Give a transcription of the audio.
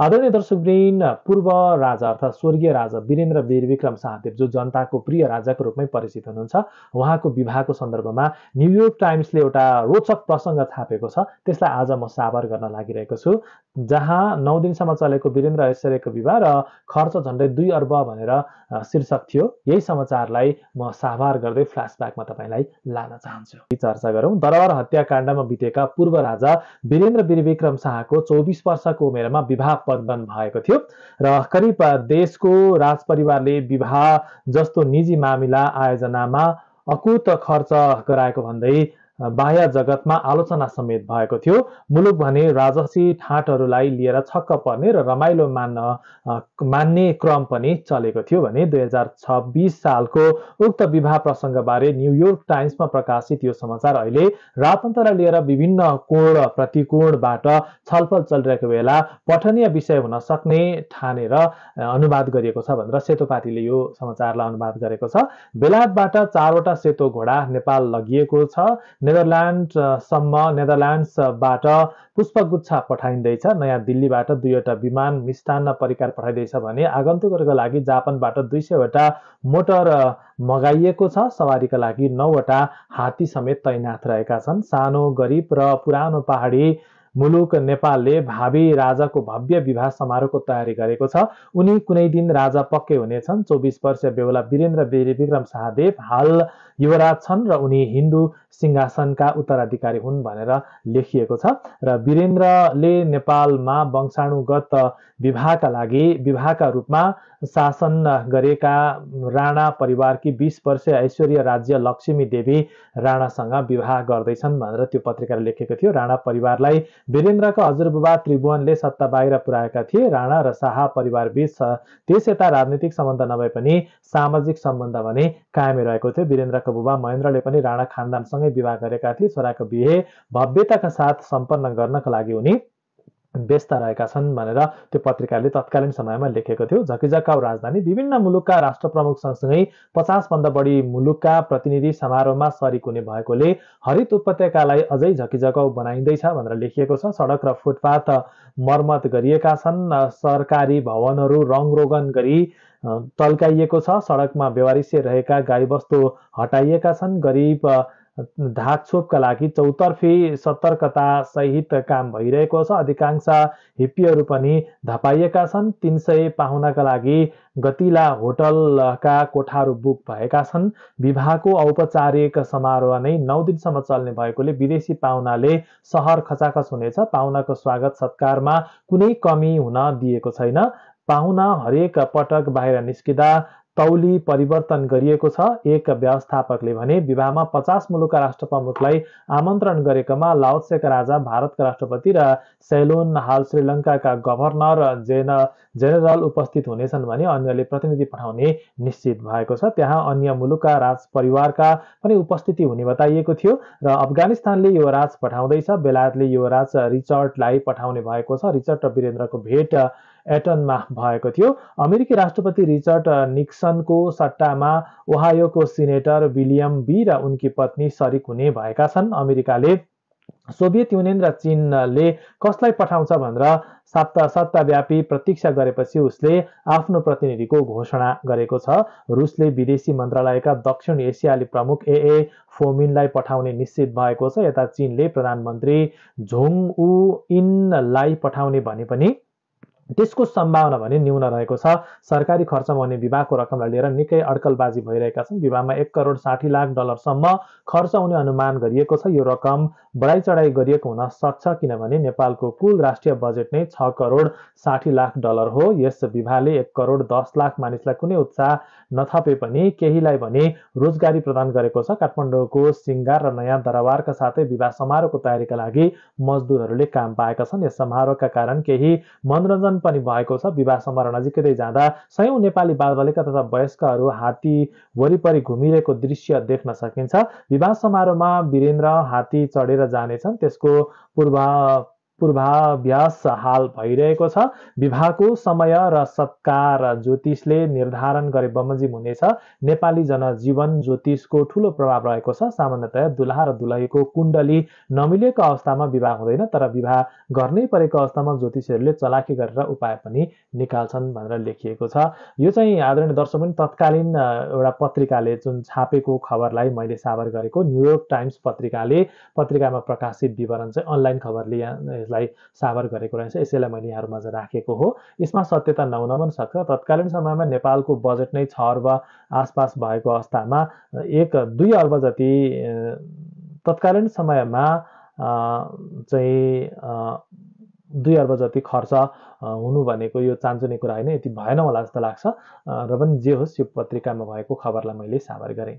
आदरणीय दर्शकवृन पूर्व राजा अर्थात् स्वर्गीय राजा वीरेन्द्र वीरविक्रम शाहदेव जो जनताको प्रिय राजाको रूपमै परिचित हुनुहुन्छ उहाँको विवाहको सन्दर्भमा न्युयोर्क टाइम्सले एउटा रोचक प्रसङ्ग छापेको छ त्यसलाई आज म साभार गर्न लागिरहेको छु जहाँ नौ दिनसम्म चलेको वीरेन्द्र ऐश्वर्यको विवाह र खर्च झन्डै दुई अर्ब भनेर शीर्षक थियो यही समाचारलाई म साभार गर्दै फ्ल्यासब्याकमा तपाईँलाई लान चाहन्छु चर्चा गरौँ दरबार हत्याकाण्डमा बितेका पूर्व राजा वीरेन्द्र वीरविक्रम शाहको चौबिस वर्षको उमेरमा विवाह पदबन भएको थियो र करिब देशको राजपरिवारले विवाह जस्तो निजी मामिला आयोजनामा अकुत खर्च गराएको भन्दै बाह्य जगतमा आलोचना समेत भएको थियो मुलुक भने राजसी ठाँटहरूलाई लिएर छक्क पर्ने र रमाइलो मान्न मान्ने क्रम पनि चलेको थियो भने दुई हजार छब्बिस सालको उक्त विवाह प्रसङ्गबारे न्युयोर्क टाइम्समा प्रकाशित यो समाचार अहिले राजतन्त्रलाई लिएर विभिन्न कोण प्रतिकोणबाट छलफल चलिरहेको बेला पठनीय विषय हुन सक्ने ठानेर अनुवाद गरिएको छ भनेर सेतोपातीले यो समाचारलाई अनुवाद गरेको छ बेलायतबाट चारवटा सेतो घोडा नेपाल लगिएको छ नेदरल्यान्डसम्म नेदरल्यान्ड्सबाट पुष्पगुच्छा पठाइँदैछ नयाँ दिल्लीबाट दुईवटा विमान मिष्टान्न परिकार पठाइँदैछ भने आगन्तुकहरूको लागि जापानबाट दुई सयवटा मोटर मगाइएको छ सवारीका लागि नौवटा हात्ती समेत तैनाथ रहेका छन् सानो गरिब र पुरानो पहाडी मुलुक नेपालले भावी राजाको भव्य विवाह समारोहको तयारी गरेको छ उनी कुनै दिन राजा पक्कै हुनेछन् चौबिस वर्षीय बेहुला वीरेन्द्र विक्रम शाहदेव हाल युवराज छन् र उनी हिन्दू सिंहासनका उत्तराधिकारी हुन् भनेर लेखिएको छ र वीरेन्द्रले नेपालमा वंशाणुगत विवाहका लागि विवाहका रूपमा शासन गरेका राणा परिवारकी बिस वर्षीय ऐश्वर्य राज्य लक्ष्मी देवी राणासँग विवाह गर्दैछन् भनेर त्यो पत्रिकाले लेखेको थियो राणा परिवारलाई वीरेन्द्रको हजुरबुबा त्रिभुवनले सत्ता बाहिर पुर्याएका थिए राणा र शाह बीच त्यस यता राजनीतिक सम्बन्ध नभए पनि सामाजिक सम्बन्ध भने कायमै रहेको थियो वीरेन्द्रको बुबा महेन्द्रले पनि राणा खानदानसँगै विवाह गरेका थिए छोराको बिहे भव्यताका साथ सम्पन्न गर्नका लागि उनी व्यस्त रहेका छन् भनेर त्यो पत्रिकाले तत्कालीन समयमा लेखेको थियो झकिझकाउ राजधानी विभिन्न मुलुकका राष्ट्र प्रमुख सँगसँगै पचासभन्दा बढी मुलुकका प्रतिनिधि समारोहमा सरिक हुने भएकोले हरित उपत्यकालाई अझै झकिझकाउ बनाइँदैछ भनेर लेखिएको छ सडक र फुटपाथ मर्मत गरिएका छन् सरकारी भवनहरू रङरोगन गरी तल्काइएको छ सडकमा व्यवहारिसे रहेका गाईबस्तु हटाइएका छन् गरिब ढाकछोपका लागि चौतर्फी सतर्कता सहित काम भइरहेको छ अधिकांश हिप्पीहरू पनि धपाइएका छन् तिन सय पाहुनाका लागि गतिला होटलका कोठाहरू बुक भएका छन् विवाहको औपचारिक समारोह नै नौ दिनसम्म चल्ने भएकोले विदेशी पाहुनाले सहर खचाखच हुनेछ पाहुनाको स्वागत सत्कारमा कुनै कमी हुन दिएको छैन पाहुना हरेक पटक बाहिर निस्किँदा तौली परिवर्तन गरिएको छ एक व्यवस्थापकले भने विवाहमा पचास मुलुकका राष्ट्र प्रमुखलाई आमन्त्रण गरेकोमा लाओत्सेका राजा भारतका राष्ट्रपति र सेलोन हाल श्रीलङ्काका गभर्नर जेन जेनरल उपस्थित हुनेछन् भने अन्यले प्रतिनिधि पठाउने निश्चित भएको छ त्यहाँ अन्य मुलुकका राज परिवारका पनि उपस्थिति हुने बताइएको थियो र अफगानिस्तानले यो राज पठाउँदैछ बेलायतले यो राज रिचर्डलाई पठाउने भएको छ रिचर्ड र वीरेन्द्रको भेट एटनमा भएको थियो अमेरिकी राष्ट्रपति रिचर्ड निक्सनको सट्टामा ओहायोको सिनेटर विलियम बी र उनकी पत्नी सरिक हुने भएका छन् अमेरिकाले सोभियत युनियन र चिनले कसलाई पठाउँछ भनेर सप्ताह सप्ताहव्यापी प्रतीक्षा गरेपछि उसले आफ्नो प्रतिनिधिको घोषणा गरेको छ रुसले विदेशी मन्त्रालयका दक्षिण एसियाली प्रमुख एए फोमिनलाई पठाउने निश्चित भएको छ यता चिनले प्रधानमन्त्री झोङ उ इनलाई पठाउने भने पनि त्यसको सम्भावना भने न्यून रहेको छ सरकारी खर्च भने विवाहको रकमलाई लिएर निकै अड्कलबाजी भइरहेका छन् विवाहमा एक करोड साठी लाख डलरसम्म खर्च हुने अनुमान गरिएको छ यो रकम बढाइ चढाइ गरिएको हुन सक्छ किनभने नेपालको कुल राष्ट्रिय बजेट नै छ करोड साठी लाख डलर हो यस विवाहले एक करोड दस लाख मानिसलाई कुनै उत्साह नथपे पनि केहीलाई भने रोजगारी प्रदान गरेको छ काठमाडौँको सिङ्गार र नयाँ दरबारका साथै विवाह समारोहको तयारीका लागि मजदुरहरूले काम पाएका छन् यस समारोहका कारण केही मनोरञ्जन पनि भएको छ विवाह समारोह नजिकै जाँदा सयौँ नेपाली बालबालिका तथा वयस्कहरू हात्ती वरिपरि घुमिरहेको दृश्य देख्न सकिन्छ विवाह समारोहमा वीरेन्द्र हात्ती चढेर जानेछन् त्यसको पूर्व पूर्वाभ्यास हाल भइरहेको छ विवाहको समय र सत्कार ज्योतिषले निर्धारण गरे बमोजिम हुनेछ नेपाली जनजीवन ज्योतिषको ठुलो प्रभाव रहेको छ सामान्यतया दुलहा र दुलहीको कुण्डली नमिलेको अवस्थामा विवाह हुँदैन तर विवाह गर्नै परेको अवस्थामा ज्योतिषहरूले चलाखी गरेर उपाय पनि निकाल्छन् भनेर लेखिएको छ यो चाहिँ आदरणीय दर्शक पनि तत्कालीन एउटा पत्रिकाले जुन छापेको खबरलाई मैले साबर गरेको न्युयोर्क टाइम्स पत्रिकाले पत्रिकामा प्रकाशित विवरण चाहिँ अनलाइन खबरले यहाँ लाई साबर गरेको रहेछ यसैलाई मैले यहाँहरूमा राखेको हो यसमा सत्यता नहुन पनि सक्छ तत्कालीन समयमा नेपालको बजेट नै छ अर्ब आसपास भएको अवस्थामा एक दुई अर्ब जति तत्कालीन समयमा चाहिँ दुई अर्ब जति खर्च हुनु भनेको यो चान्चुने कुरा होइन यति भएन होला जस्तो लाग्छ र पनि जे होस् यो पत्रिकामा भएको खबरलाई मैले साबर गरेँ